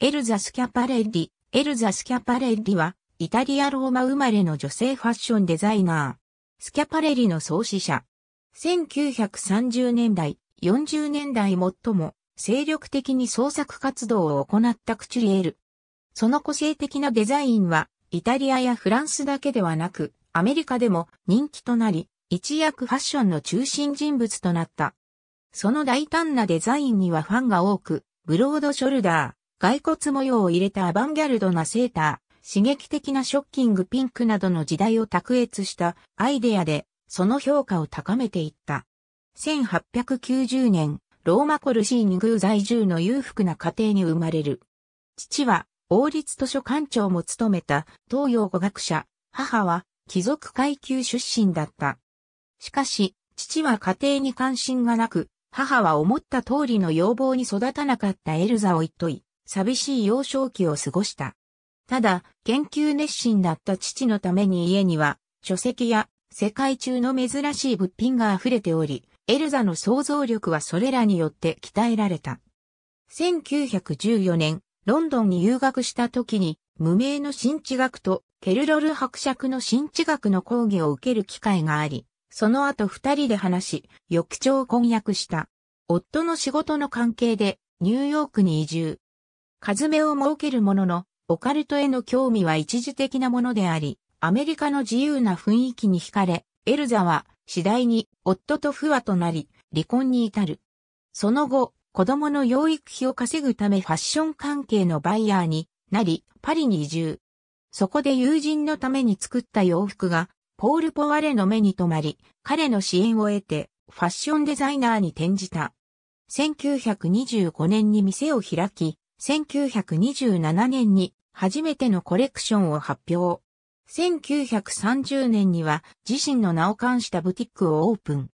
エルザ・スキャパレッリ。エルザ・スキャパレッリは、イタリア・ローマ生まれの女性ファッションデザイナー。スキャパレリの創始者。1930年代、40年代最も、精力的に創作活動を行ったクチュリエル。その個性的なデザインは、イタリアやフランスだけではなく、アメリカでも人気となり、一躍ファッションの中心人物となった。その大胆なデザインにはファンが多く、ブロードショルダー、骸骨模様を入れたアバンギャルドなセーター、刺激的なショッキングピンクなどの時代を卓越したアイデアで、その評価を高めていった。1890年、ローマコルシーニ宮在住の裕福な家庭に生まれる。父は、王立図書館長も務めた東洋語学者、母は貴族階級出身だった。しかし、父は家庭に関心がなく、母は思った通りの要望に育たなかったエルザを一問い、寂しい幼少期を過ごした。ただ、研究熱心だった父のために家には、書籍や世界中の珍しい物品が溢れており、エルザの想像力はそれらによって鍛えられた。1914年、ロンドンに留学した時に、無名の新知学とケルロル伯爵の新知学の講義を受ける機会があり、その後二人で話し、翌朝婚約した。夫の仕事の関係でニューヨークに移住。かずめを設けるものの、オカルトへの興味は一時的なものであり、アメリカの自由な雰囲気に惹かれ、エルザは次第に夫と不和となり、離婚に至る。その後、子供の養育費を稼ぐためファッション関係のバイヤーになり、パリに移住。そこで友人のために作った洋服が、ポール・ポワレの目に留まり、彼の支援を得て、ファッションデザイナーに転じた。1925年に店を開き、1927年に初めてのコレクションを発表。1930年には自身の名を冠したブティックをオープン。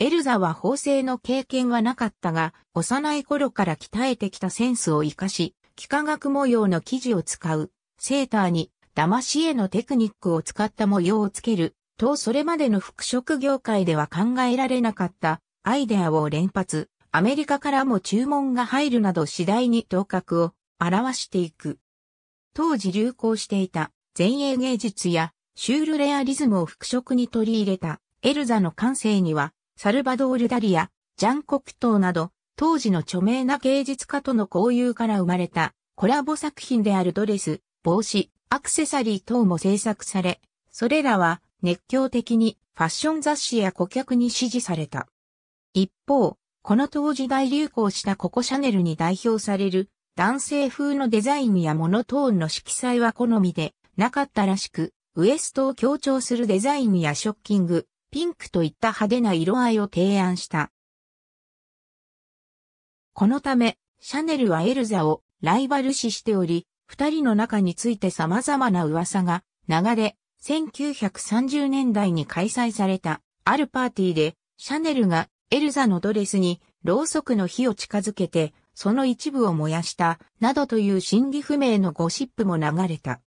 エルザは縫製の経験はなかったが、幼い頃から鍛えてきたセンスを活かし、幾何学模様の生地を使う、セーターに、騙し絵のテクニックを使った模様をつける、とそれまでの服飾業界では考えられなかったアイデアを連発。アメリカからも注文が入るなど次第に頭角を表していく。当時流行していた前衛芸術やシュールレアリズムを服飾に取り入れたエルザの感性にはサルバドール・ダリア、ジャン・コクトーなど当時の著名な芸術家との交友から生まれたコラボ作品であるドレス、帽子、アクセサリー等も制作され、それらは熱狂的にファッション雑誌や顧客に支持された。一方、この当時大流行したココシャネルに代表される男性風のデザインやモノトーンの色彩は好みでなかったらしく、ウエストを強調するデザインやショッキング、ピンクといった派手な色合いを提案した。このため、シャネルはエルザをライバル視しており、二人の中について様々な噂が流れ、1930年代に開催されたあるパーティーで、シャネルがエルザのドレスにろうそくの火を近づけて、その一部を燃やした、などという真偽不明のゴシップも流れた。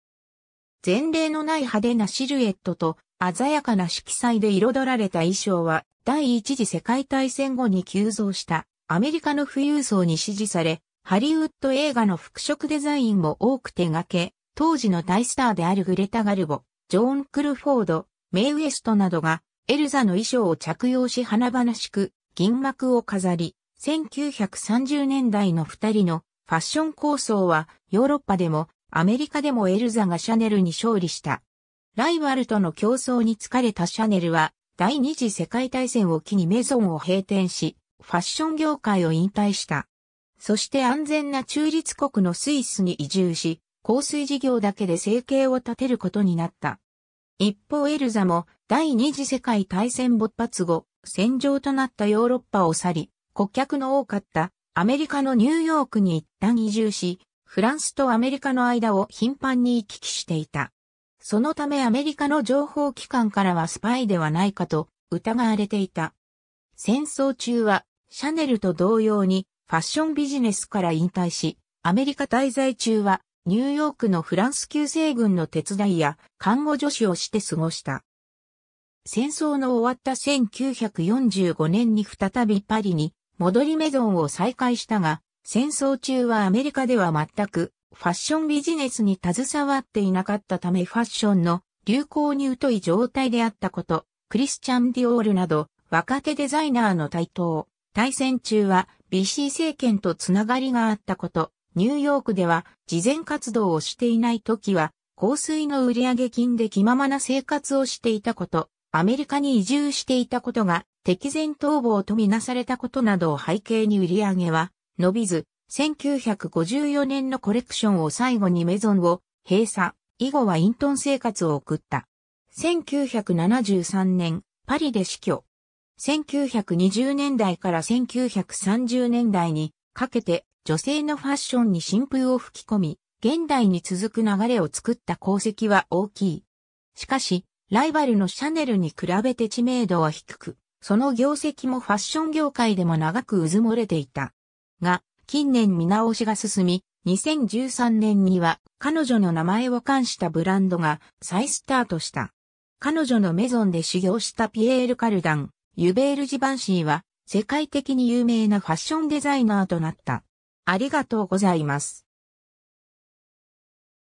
前例のない派手なシルエットと鮮やかな色彩で彩られた衣装は第一次世界大戦後に急増したアメリカの富裕層に支持され、ハリウッド映画の服飾デザインも多く手掛け、当時の大スターであるグレタ・ガルボ、ジョーン・クルフォード、メイ・ウエストなどがエルザの衣装を着用し華々しく銀幕を飾り、1930年代の二人のファッション構想はヨーロッパでもアメリカでもエルザがシャネルに勝利した。ライバルとの競争に疲れたシャネルは第二次世界大戦を機にメゾンを閉店し、ファッション業界を引退した。そして安全な中立国のスイスに移住し、香水事業だけで生計を立てることになった。一方エルザも第二次世界大戦勃発後、戦場となったヨーロッパを去り、顧客の多かったアメリカのニューヨークに一旦移住し、フランスとアメリカの間を頻繁に行き来していた。そのためアメリカの情報機関からはスパイではないかと疑われていた。戦争中はシャネルと同様にファッションビジネスから引退し、アメリカ滞在中はニューヨークのフランス旧世軍の手伝いや看護助手をして過ごした。戦争の終わった1945年に再びパリに戻りメゾンを再開したが、戦争中はアメリカでは全くファッションビジネスに携わっていなかったためファッションの流行に疎い状態であったこと、クリスチャン・ディオールなど若手デザイナーの台頭、対戦中は BC 政権とつながりがあったこと、ニューヨークでは、事前活動をしていない時は、香水の売上金で気ままな生活をしていたこと、アメリカに移住していたことが、敵前逃亡とみなされたことなどを背景に売上は、伸びず、1954年のコレクションを最後にメゾンを閉鎖、以後は隠遁生活を送った。1973年、パリで死去。1920年代から1930年代にかけて女性のファッションに新風を吹き込み、現代に続く流れを作った功績は大きい。しかし、ライバルのシャネルに比べて知名度は低く、その業績もファッション業界でも長く渦漏れていた。が、近年見直しが進み、2013年には彼女の名前を冠したブランドが再スタートした。彼女のメゾンで修行したピエール・カルダン、ユベール・ジバンシーは世界的に有名なファッションデザイナーとなった。ありがとうございます。